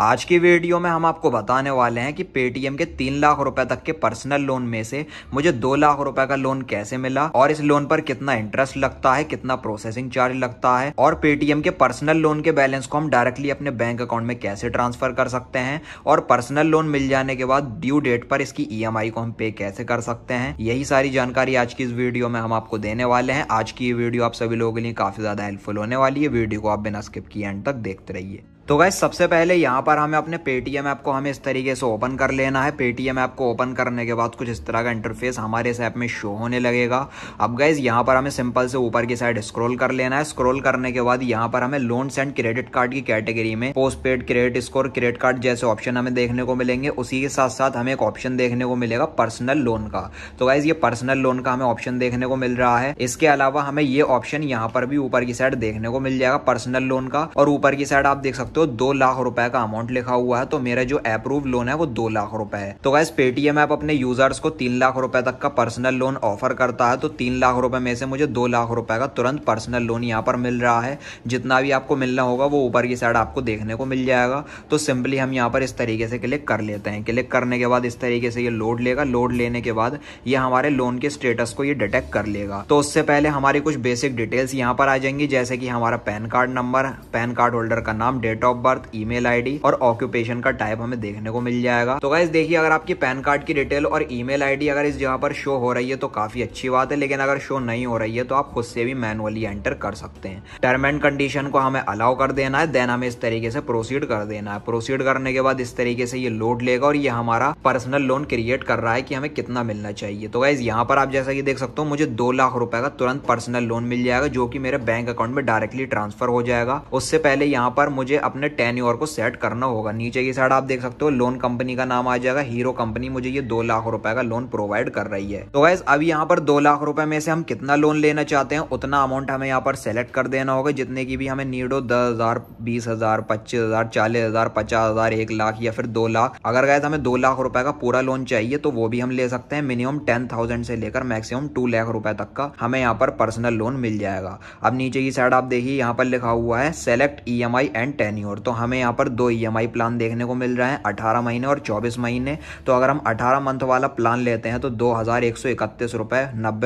आज की वीडियो में हम आपको बताने वाले हैं कि पेटीएम के तीन लाख रुपए तक के पर्सनल लोन में से मुझे दो लाख रुपए का लोन कैसे मिला और इस लोन पर कितना इंटरेस्ट लगता है कितना प्रोसेसिंग चार्ज लगता है और पेटीएम के पर्सनल लोन के बैलेंस को हम डायरेक्टली अपने बैंक अकाउंट में कैसे ट्रांसफर कर सकते हैं और पर्सनल लोन मिल जाने के बाद ड्यू डेट पर इसकी ई e को हम पे कैसे कर सकते हैं यही सारी जानकारी आज की इस वीडियो में हम आपको देने वाले हैं आज की वीडियो आप सभी लोगों के लिए काफी ज्यादा हेल्पफुल होने वाली है वीडियो को आप बिना स्किप किए एंड तक देखते रहिए तो गाइस सबसे पहले यहाँ पर हमें अपने पेटीएम ऐप को हमें इस तरीके से ओपन कर लेना है पेटीएम ऐप को ओपन करने के बाद कुछ इस तरह का इंटरफेस हमारे इस ऐप में शो होने लगेगा अब गाइज यहाँ पर हमें सिंपल से ऊपर की साइड स्क्रॉल कर लेना है स्क्रॉल करने के बाद यहाँ पर हमें लोन एंड क्रेडिट कार्ड की कैटेगरी में postpaid credit score credit card जैसे ऑप्शन हमें देखने को मिलेंगे उसी के साथ साथ हमें एक ऑप्शन देखने को मिलेगा पर्सनल लोन का तो गाइज ये पर्सनल लोन का हमें ऑप्शन देखने को मिल रहा है इसके अलावा हमें ये ऑप्शन यहाँ पर भी ऊपर की साइड देखने को मिल जाएगा पर्सनल लोन का और ऊपर की साइड आप देख सकते सकते हो दो लाख रुपए का अमाउंट लिखा हुआ है तो मेरा जो अप्रूव लोन है वो दो लाख रुपए है तो गैस पेटीएम ऐप अपने यूजर्स को तीन लाख रुपए तक का पर्सनल लोन ऑफर करता है तो तीन लाख रुपए में से मुझे दो लाख रुपए का तुरंत पर्सनल लोन यहाँ पर मिल रहा है जितना भी आपको मिलना होगा वो ऊपर की साइड आपको देखने को मिल जाएगा तो सिंपली हम यहाँ पर इस तरीके से क्लिक कर लेते हैं क्लिक करने के बाद इस तरीके से ये लोड लेगा लोड लेने के बाद ये हमारे लोन के स्टेटस को ये डिटेक्ट कर लेगा तो उससे पहले हमारी कुछ बेसिक डिटेल्स यहाँ पर आ जाएंगी जैसे कि हमारा PAN card number PAN card holder का नाम date date of birth email ID और ऑक्यूपेशन का टाइप हमें देखने को मिल जाएगा तो गाइज देखिए अगर आपकी पैन कार्ड की डिटेल और ईमेल आईडी अगर इस जगह पर शो हो रही है तो काफी अच्छी बात है लेकिन अगर शो नहीं हो रही है तो आप खुद से भी मैनुअली एंटर कर सकते हैं टर्म एंड कंडीशन को हमें अलाउ कर देना है देन हमें इस तरीके से प्रोसीड कर देना है प्रोसीड करने के बाद इस तरीके से ये लोड लेगा और ये हमारा पर्सनल लोन क्रिएट कर रहा है कि हमें कितना मिलना चाहिए तो गाइज यहाँ पर आप जैसा कि देख सकते हो मुझे दो लाख रुपए का तुरंत पर्सनल लोन मिल जाएगा जो कि मेरे बैंक अकाउंट में डायरेक्टली ट्रांसफर हो जाएगा उससे पहले यहाँ पर मुझे आपने ईयर को सेट करना होगा नीचे की साइड आप देख सकते हो लोन कंपनी का नाम आ जाएगा हीरो कंपनी मुझे ये दो लाख रुपए का लोन प्रोवाइड कर रही है तो गैस अभी यहाँ पर दो लाख रुपए में से हम कितना लोन लेना चाहते हैं उतना अमाउंट हमें यहाँ पर सेलेक्ट कर देना होगा जितने की भी हमें नीड हो दस हजार बीस हजार पच्चीस हजार चालीस हजार पचास हजार एक लाख या फिर दो लाख अगर गैस हमें दो लाख रुपए का पूरा लोन चाहिए तो वो भी हम ले सकते हैं मिनिमम टेन थाउजेंड से लेकर मैक्सिमम टू लाख रुपए तक का हमें यहाँ पर पर्सनल लोन मिल जाएगा अब नीचे की साइड आप देखिए यहाँ पर लिखा हुआ है select E M I and ten money और तो हमें यहाँ पर दो ई e प्लान देखने को मिल रहा है अठारह महीने और चौबीस महीने तो अगर हम अठारह मंथ वाला प्लान लेते हैं तो दो हज़ार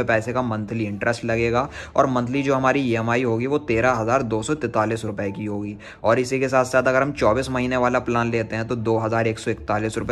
पैसे का मंथली इंटरेस्ट लगेगा और मंथली जो हमारी ई होगी वो तेरह रुपए की होगी और इसी के साथ साथ अगर हम 24 महीने वाला प्लान लेते हैं तो दो हज़ार एक सौ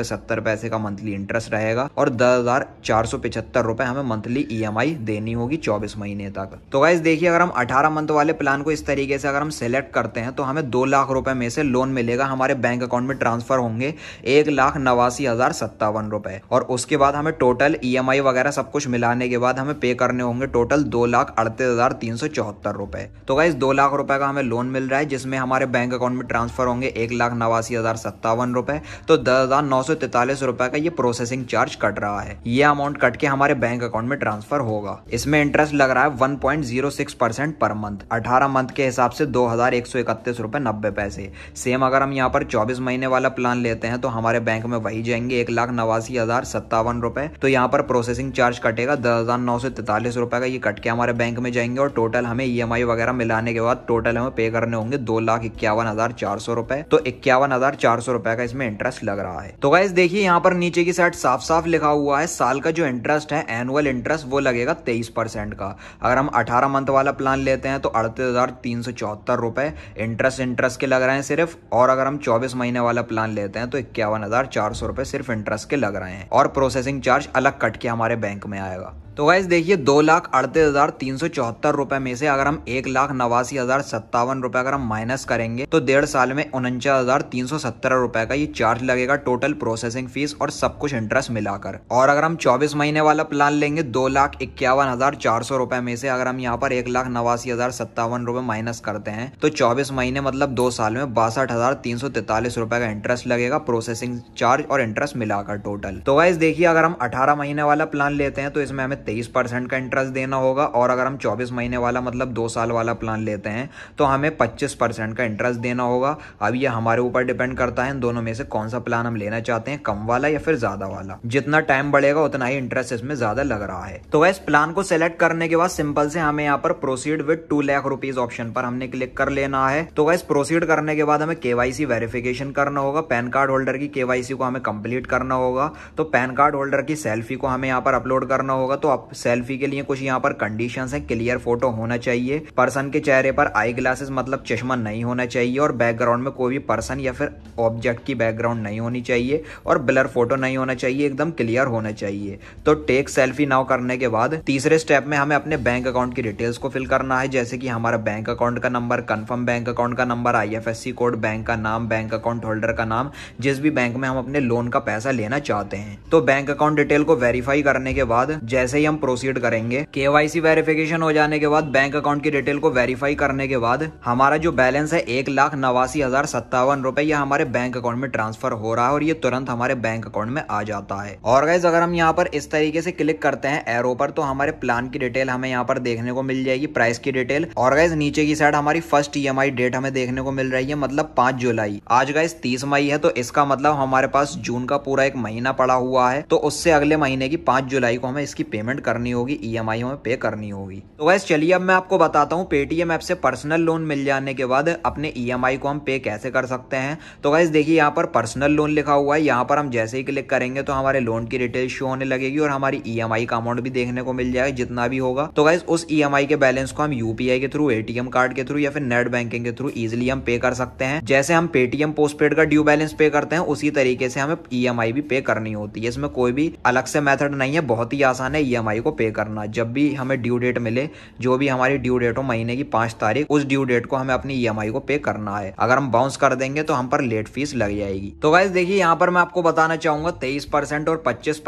सत्तर पैसे का मंथली इंटरेस्ट रहेगा और दस हज़ार चार हमें मंथली ई e देनी होगी 24 महीने तक तो गाइज देखिए अगर हम 18 मंथ वाले प्लान को इस तरीके से अगर हम सेलेक्ट करते हैं तो हमें दो लाख रुपए में से लोन मिलेगा हमारे बैंक अकाउंट में ट्रांसफर होंगे एक लाख नवासी हजार सत्तावन रुपए और उसके बाद हमें टोटल ईएमआई e वगैरह सब कुछ मिलाने के बाद हमें पे करने होंगे टोटल दो लाख अड़तीस हजार तीन सौ चौहत्तर रुपए तो गाइस दो लाख रुपए का हमें लोन मिल रहा है जिसमें हमारे बैंक अकाउंट में ट्रांसफर होंगे एक लाख नवासी हजार सत्तावन रुपए तो दस हजार नौ सौ तैतालीस रुपए का ये प्रोसेसिंग चार्ज कट रहा है ये अमाउंट कट के हमारे बैंक अकाउंट में ट्रांसफर होगा इसमें इंटरेस्ट लग रहा है one point zero six percent पर मंथ अठारह मंथ के हिसाब से दो हजार एक सौ इकतीस रुपए नब्बे पैसे सेम अगर हम यहाँ पर चौबीस महीने वाला प्लान लेते हैं तो हमारे बैंक में वही जाएंगे एक लाख नवासी हजार सत्तावन रुपए तो यहाँ पर प्रोसेसिंग चार्ज कटेगा दस हजार नौ सौ तैतालीस रुपए का ये कट के हमारे बैंक में जाएंगे और टोटल हमें ई e वगैरह मिलाने के बाद टोटल हमें पे करने होंगे दो लाख इक्यावन हजार चार सौ रुपए तो इक्यावन हजार चार सौ रुपए का इसमें इंटरेस्ट लग रहा है तो गाइज देखिए यहाँ पर नीचे की साइड साफ साफ लिखा हुआ है साल का जो इंटरेस्ट है एनुअल इंटरेस्ट वो लगेगा तेईस का अगर हम अठारह मंथ वाला प्लान लेते हैं तो अड़तीस हजार तीन सौ चौहत्तर रुपए इंटरेस्ट इंटरेस्ट के लग रहे हैं हैं सिर्फ और अगर हम चौबीस महीने वाला प्लान लेते हैं तो इक्यावन हजार चार सौ रुपए सिर्फ इंटरेस्ट के लग रहे हैं और प्रोसेसिंग चार्ज अलग कट के हमारे बैंक में आएगा तो गाइज देखिए दो लाख अड़तीस हज़ार तीन सौ चौहत्तर रुपये में से अगर हम एक लाख नवासी हज़ार सत्तावन रुपये अगर हम माइनस करेंगे तो डेढ़ साल में उनचास हज़ार तीन सौ सत्तर रुपए का ये चार्ज लगेगा टोटल प्रोसेसिंग फीस और सब कुछ इंटरेस्ट मिलाकर और अगर हम चौबीस महीने वाला प्लान लेंगे दो लाख इक्यावन हज़ार चार सौ रुपए में से अगर हम यहाँ पर एक लाख नवासी हज़ार सत्तावन रुपए माइनस करते हैं तो चौबीस महीने मतलब दो साल में बासठ हज़ार तीन सौ तैतालीस रुपए का इंटरेस्ट लगेगा प्रोसेसिंग चार्ज और इंटरेस्ट मिलाकर टोटल तो गाइज देखिए अगर हम अठारह महीने वाला प्लान लेते हैं तो इसमें हमें तेईस परसेंट का इंटरेस्ट देना होगा और अगर हम चौबीस महीने वाला मतलब दो साल वाला प्लान लेते हैं तो हमें पच्चीस परसेंट का इंटरेस्ट देना होगा अब ये हमारे ऊपर डिपेंड करता है इन दोनों में से कौन सा प्लान हम लेना चाहते हैं कम वाला या फिर ज्यादा वाला जितना टाइम बढ़ेगा उतना ही इंटरेस्ट इसमें ज्यादा लग रहा है तो वह प्लान को सिलेक्ट करने के बाद सिंपल से हमें यहाँ पर proceed with two lakh rupees option पर हमने क्लिक कर लेना है तो वैस प्रोसीड करने के बाद हमें केवाईसी वेरिफिकेशन करना होगा पैन कार्ड होल्डर की केवाईसी को हमें कंप्लीट करना होगा तो पैन कार्ड होल्डर की सेल्फी को हमें यहाँ पर अपलोड करना होगा तो आप सेल्फी के लिए कुछ यहाँ पर कंडीशंस हैं क्लियर फोटो होना चाहिए पर्सन के चेहरे पर आई ग्लासेस मतलब चश्मा नहीं होना चाहिए और बैकग्राउंड में कोई भी पर्सन या फिर ऑब्जेक्ट की बैकग्राउंड नहीं होनी चाहिए और ब्लर फोटो नहीं होना चाहिए एकदम क्लियर होना चाहिए तो टेक सेल्फी नाउ करने के बाद तीसरे स्टेप में हमें अपने बैंक अकाउंट की डिटेल्स को फिल करना है जैसे कि हमारा बैंक अकाउंट का नंबर कन्फर्म बैंक अकाउंट का नंबर आईएफएससी कोड बैंक का नाम बैंक अकाउंट होल्डर का नाम जिस भी बैंक में हम अपने लोन का पैसा लेना चाहते हैं तो बैंक अकाउंट डिटेल को वेरीफाई करने के बाद जैसे ही ही हम प्रोसीड करेंगे केवाईसी वेरिफिकेशन हो जाने के बाद बैंक अकाउंट की डिटेल को वेरीफाई करने के बाद हमारा जो बैलेंस है एक लाख नवासी हजार सत्तावन रुपए यह हमारे बैंक अकाउंट में ट्रांसफर हो रहा है और ये तुरंत हमारे बैंक अकाउंट में आ जाता है और गाइज अगर हम यहाँ पर इस तरीके से क्लिक करते हैं एरो पर तो हमारे प्लान की डिटेल हमें यहाँ पर देखने को मिल जाएगी प्राइस की डिटेल और गाइज नीचे की साइड हमारी फर्स्ट ई डेट हमें देखने को मिल रही है मतलब पांच जुलाई आज गाइज तीस मई है तो इसका मतलब हमारे पास जून का पूरा एक महीना पड़ा हुआ है तो उससे अगले महीने की पांच जुलाई को हमें इसकी पेमेंट पेमेंट करनी होगी ई एम आई हमें पे करनी होगी तो वैस चलिए अब मैं आपको बताता हूँ पेटीएम ऐप से पर्सनल लोन मिल जाने के बाद अपने ई एम आई को हम पे कैसे कर सकते हैं तो वैस देखिए यहाँ पर पर्सनल लोन लिखा हुआ है यहाँ पर हम जैसे ही क्लिक करेंगे तो हमारे लोन की डिटेल शो होने लगेगी और हमारी ई एम आई का अमाउंट भी देखने को मिल जाएगा जितना भी होगा तो वैस उस ई एम आई के बैलेंस को हम यूपीआई के थ्रू एटीएम कार्ड के थ्रू या फिर नेट बैंकिंग के थ्रू इजिली हम पे कर सकते हैं जैसे हम पेटीएम पोस्टपेड का ड्यू बैलेंस पे करते हैं उसी तरीके से हमें ई e भी पे करनी होती है इसमें कोई भी अलग से मेथड नहीं है बहुत ही आसान है ई e को पे करना जब भी हमें ड्यू डेट मिले जो भी हमारी ड्यू डेट हो महीने की पांच तारीख उस ड्यू डेट को हमें अपनी ई e को पे करना है अगर हम बाउंस कर देंगे तो हम पर लेट फीस लग जाएगी तो गाइज देखिए यहाँ पर मैं आपको बताना चाहूंगा तेईस और पच्चीस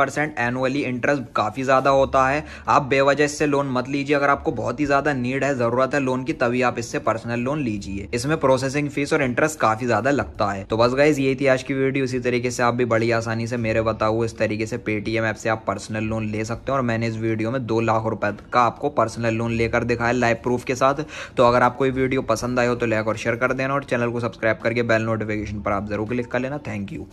एनुअली इंटरेस्ट काफी ज्यादा होता है आप बेवजह इससे लोन मत लीजिए अगर आपको बहुत ही ज्यादा नीड है जरूरत है लोन की तभी आप इससे पर्सनल लोन लीजिए इसमें प्रोसेसिंग फीस और इंटरेस्ट काफी ज्यादा लगता है तो बस गाइज ये थी आज की वीडियो इसी तरीके से आप भी बड़ी आसानी से मेरे बताओ इस तरीके से पेटीएम ऐप से आप पर्सनल लोन ले सकते हो और मैं मैंने इस वीडियो में दो लाख रुपए का आपको पर्सनल लोन लेकर दिखाया लाइव प्रूफ के साथ तो अगर आपको ये वीडियो पसंद आए हो तो लाइक और शेयर कर देना और चैनल को सब्सक्राइब करके बेल नोटिफिकेशन पर आप जरूर क्लिक कर लेना थैंक यू